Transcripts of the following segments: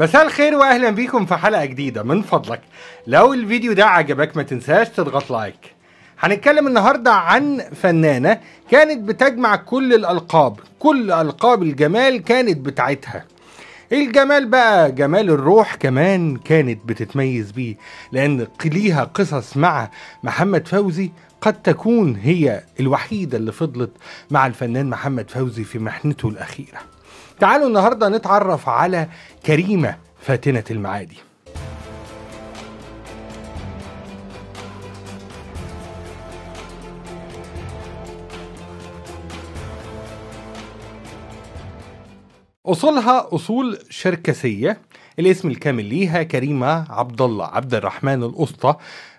مساء الخير واهلا بيكم في حلقه جديده من فضلك لو الفيديو ده عجبك ما تنساش تضغط لايك هنتكلم النهارده عن فنانه كانت بتجمع كل الالقاب كل القاب الجمال كانت بتاعتها الجمال بقى جمال الروح كمان كانت بتتميز بيه لان ليها قصص مع محمد فوزي قد تكون هي الوحيده اللي فضلت مع الفنان محمد فوزي في محنته الاخيره تعالوا النهارده نتعرف على كريمه فاتنه المعادي أصولها أصول شركسية الاسم الكامل ليها كريمة عبد الله عبد الرحمن الأسطى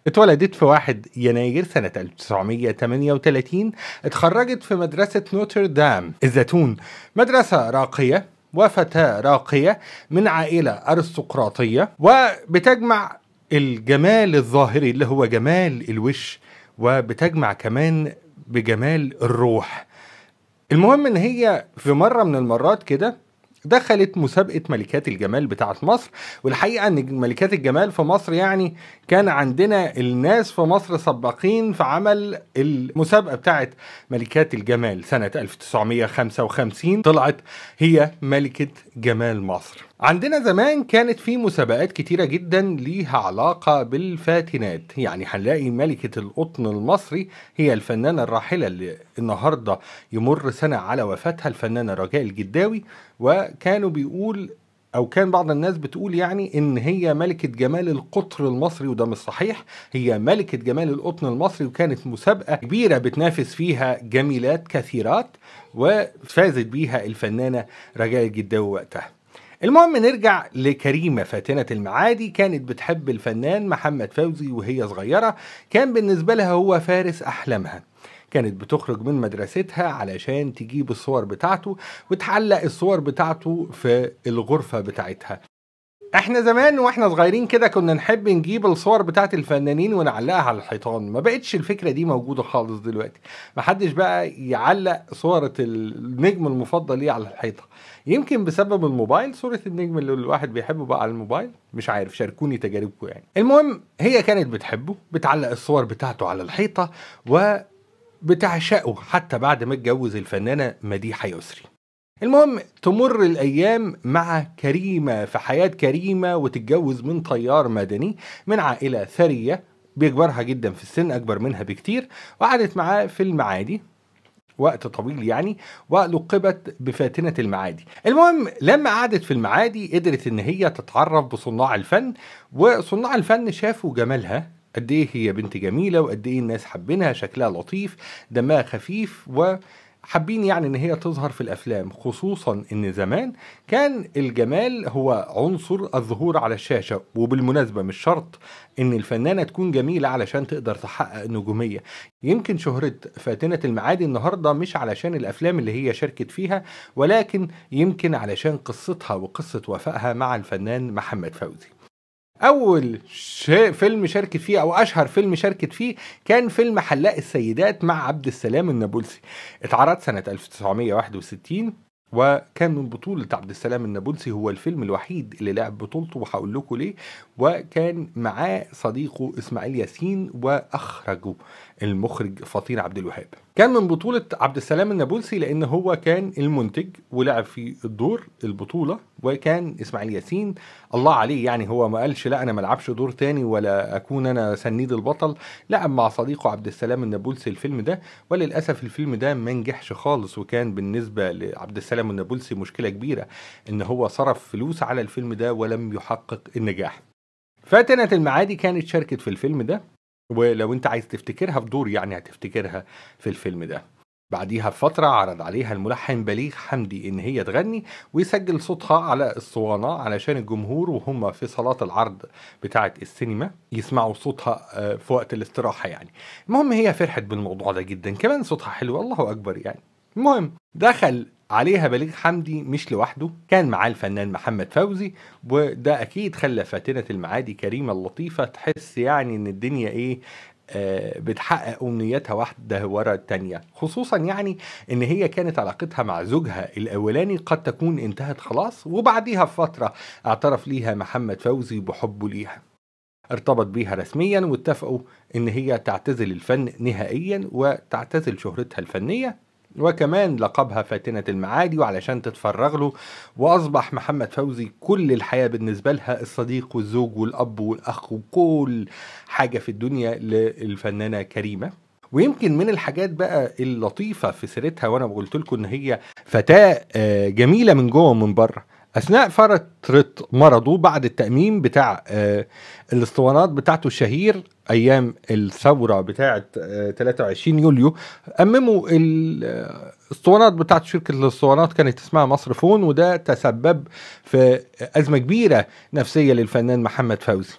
اتولدت في 1 يناير سنة 1938 اتخرجت في مدرسة نوتردام الزيتون مدرسة راقية وفتاة راقية من عائلة أرستقراطية وبتجمع الجمال الظاهري اللي هو جمال الوش وبتجمع كمان بجمال الروح المهم ان هي في مرة من المرات كده دخلت مسابقة ملكات الجمال بتاعة مصر والحقيقة أن ملكات الجمال في مصر يعني كان عندنا الناس في مصر سباقين في عمل المسابقة بتاعة ملكات الجمال سنة 1955 طلعت هي ملكة جمال مصر عندنا زمان كانت في مسابقات كتيرة جدا ليها علاقة بالفاتنات يعني هنلاقي ملكة القطن المصري هي الفنانة الراحلة اللي النهاردة يمر سنة على وفاتها الفنانة رجاء الجداوي وكانوا بيقول او كان بعض الناس بتقول يعني ان هي ملكه جمال القطر المصري وده مش صحيح هي ملكه جمال القطن المصري وكانت مسابقه كبيره بتنافس فيها جميلات كثيرات وفازت بيها الفنانه رجاء الجداوي وقتها المهم نرجع لكريمة فاتنة المعادي كانت بتحب الفنان محمد فوزي وهي صغيرة كان بالنسبة لها هو فارس أحلامها كانت بتخرج من مدرستها علشان تجيب الصور بتاعته وتعلق الصور بتاعته في الغرفة بتاعتها احنا زمان واحنا صغيرين كده كنا نحب نجيب الصور بتاعه الفنانين ونعلقها على الحيطان ما بقتش الفكره دي موجوده خالص دلوقتي محدش بقى يعلق صورة النجم المفضل ليه على الحيطه يمكن بسبب الموبايل صورة النجم اللي الواحد بيحبه بقى على الموبايل مش عارف شاركوني تجاربكم يعني المهم هي كانت بتحبه بتعلق الصور بتاعته على الحيطه و بتعشقه حتى بعد ما اتجوز الفنانة مديحة يسري المهم تمر الأيام مع كريمة في حياة كريمة وتتجوز من طيار مدني من عائلة ثرية بيكبرها جدا في السن أكبر منها بكتير وقعدت معاه في المعادي وقت طويل يعني ولقبت بفاتنة المعادي المهم لما قعدت في المعادي قدرت ان هي تتعرف بصناع الفن وصناع الفن شافوا جمالها قد ايه هي بنت جميله وقد ايه الناس حابينها شكلها لطيف دمها خفيف و حابين يعني ان هي تظهر في الافلام خصوصا ان زمان كان الجمال هو عنصر الظهور على الشاشه وبالمناسبه مش شرط ان الفنانه تكون جميله علشان تقدر تحقق نجوميه يمكن شهره فاتنه المعادي النهارده مش علشان الافلام اللي هي شاركت فيها ولكن يمكن علشان قصتها وقصه وفائها مع الفنان محمد فوزي اول شيء فيلم شاركت فيه او اشهر فيلم شاركت فيه كان فيلم حلاق السيدات مع عبد السلام النابلسي اتعرض سنه 1961 وكان من بطولة عبد السلام النابلسي هو الفيلم الوحيد اللي لعب بطولته وهقول لكم ليه وكان معاه صديقه اسماعيل ياسين واخرجه المخرج فطير عبد الوهاب كان من بطولة عبد السلام النابلسي لأن هو كان المنتج ولعب في الدور البطولة وكان إسماعيل ياسين الله عليه يعني هو ما قالش لا أنا ما ألعبش دور تاني ولا أكون أنا سنيد البطل لعب مع صديقه عبد السلام النابلسي الفيلم ده وللأسف الفيلم ده ما نجحش خالص وكان بالنسبة لعبد السلام النابلسي مشكلة كبيرة إن هو صرف فلوس على الفيلم ده ولم يحقق النجاح فاتنة المعادي كانت شاركت في الفيلم ده ولو انت عايز تفتكرها في دور يعني هتفتكرها في الفيلم ده بعديها بفترة عرض عليها الملحن بليغ حمدي إن هي تغني ويسجل صوتها على الصوانة علشان الجمهور وهم في صلاة العرض بتاعة السينما يسمعوا صوتها آه، في وقت الاستراحة يعني المهم هي فرحت بالموضوع ده جدا كمان صوتها حلو الله أكبر يعني المهم دخل عليها بليغ حمدي مش لوحده كان معاه الفنان محمد فوزي وده اكيد خلى فاتنه المعادي كريمه اللطيفه تحس يعني ان الدنيا ايه آه بتحقق امنياتها واحده ورا التانيه خصوصا يعني ان هي كانت علاقتها مع زوجها الاولاني قد تكون انتهت خلاص وبعديها بفتره اعترف ليها محمد فوزي بحبه ليها ارتبط بيها رسميا واتفقوا ان هي تعتزل الفن نهائيا وتعتزل شهرتها الفنيه وكمان لقبها فاتنة المعادي وعلشان تتفرغ له وأصبح محمد فوزي كل الحياة بالنسبة لها الصديق والزوج والأب والأخ وكل حاجة في الدنيا للفنانة كريمة ويمكن من الحاجات بقى اللطيفه في سيرتها وانا قلت لكم ان هي فتاه آه، جميله من جوه ومن بره اثناء فتره مرضه بعد التاميم بتاع آه، الاسطوانات بتاعته الشهير ايام الثوره بتاعه 23 آه، يوليو امموا الاسطوانات آه، بتاعه شركه الاسطوانات كانت اسمها مصر فون وده تسبب في ازمه كبيره نفسيه للفنان محمد فوزي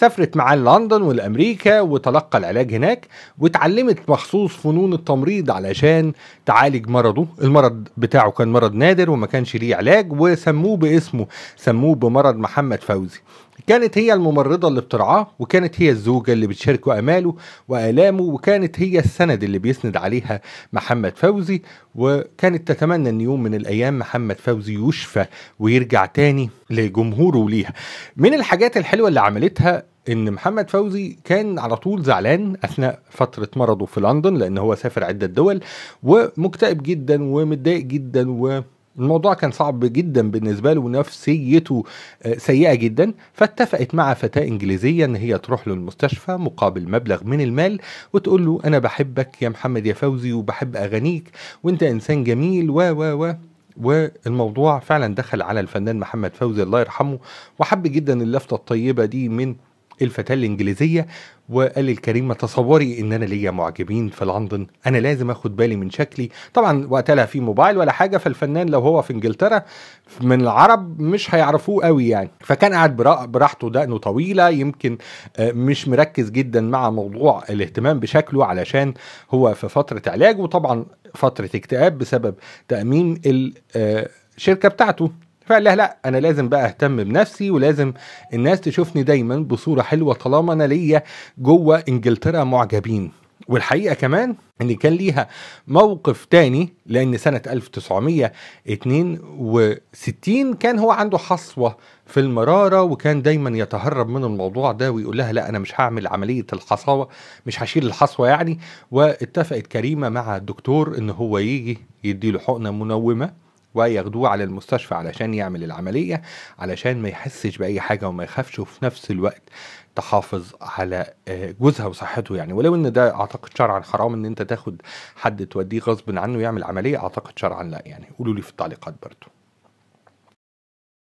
سافرت معاه لندن والأمريكا وتلقى العلاج هناك واتعلمت مخصوص فنون التمريض علشان تعالج مرضه المرض بتاعه كان مرض نادر وما كانش ليه علاج وسموه باسمه سموه بمرض محمد فوزي كانت هي الممرضة اللي بترعاه وكانت هي الزوجة اللي بتشاركه أماله وآلامه وكانت هي السند اللي بيسند عليها محمد فوزي وكانت تتمنى أن يوم من الأيام محمد فوزي يشفى ويرجع تاني لجمهوره وليها من الحاجات الحلوة اللي عملتها ان محمد فوزي كان على طول زعلان اثناء فتره مرضه في لندن لان هو سافر عده دول ومكتئب جدا ومتضايق جدا و الموضوع كان صعب جدا بالنسبه له ونفسيته آه، سيئه جدا فاتفقت مع فتاه انجليزيه ان هي تروح له المستشفى مقابل مبلغ من المال وتقول له انا بحبك يا محمد يا فوزي وبحب اغانيك وانت انسان جميل و و و والموضوع فعلا دخل على الفنان محمد فوزي الله يرحمه وحب جدا اللفته الطيبه دي من الفتاة الإنجليزية وقال الكريمه تصوري إن أنا ليا معجبين في لندن أنا لازم أخد بالي من شكلي طبعا وقتها لا في موبايل ولا حاجة فالفنان لو هو في إنجلترا من العرب مش هيعرفوه قوي يعني فكان قاعد براحته دقنه طويلة يمكن آه، مش مركز جدا مع موضوع الاهتمام بشكله علشان هو في فترة علاج وطبعا فترة اكتئاب بسبب تأميم الشركة آه، بتاعته فقال لها لا انا لازم بقى اهتم بنفسي ولازم الناس تشوفني دايما بصوره حلوه طالما انا ليا جوه انجلترا معجبين والحقيقه كمان ان كان ليها موقف تاني لان سنه 1962 كان هو عنده حصوه في المراره وكان دايما يتهرب من الموضوع ده ويقول لها لا انا مش هعمل عمليه الحصاوه مش هشيل الحصوه يعني واتفقت كريمه مع الدكتور ان هو يجي يديله حقنه منومه وياخدوه على المستشفى علشان يعمل العملية علشان ما يحسش بأي حاجة وما يخافش وفي نفس الوقت تحافظ على آه، جوزها وصحته يعني ولو ان ده اعتقد شرعا حرام ان انت تاخد حد توديه غصب عنه يعمل عملية اعتقد شرعا لا يعني قولوا لي في التعليقات برضو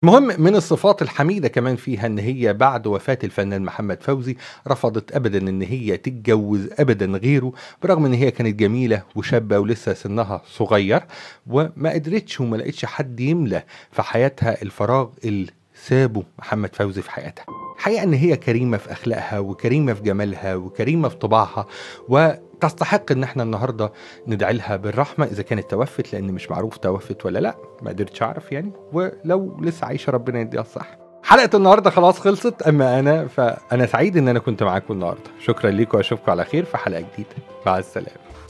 مهم من الصفات الحميدة كمان فيها إن هي بعد وفاة الفنان محمد فوزي رفضت أبدا إن هي تتجوز أبدا غيره برغم إن هي كانت جميلة وشابة ولسه سنها صغير وما قدرتش وما لقيتش حد يملى في حياتها الفراغ اللي سابوا محمد فوزي في حياتها حقيقة إن هي كريمة في أخلاقها وكريمة في جمالها وكريمة في طباعها وتستحق إن إحنا النهاردة ندعي لها بالرحمة إذا كانت توفت لأن مش معروف توفت ولا لأ ما قدرتش أعرف يعني ولو لسه عايشة ربنا يديها الصحة حلقة النهاردة خلاص خلصت أما أنا فأنا سعيد إن أنا كنت معاكم النهاردة شكرا ليكم وأشوفكم على خير في حلقة جديدة مع السلامة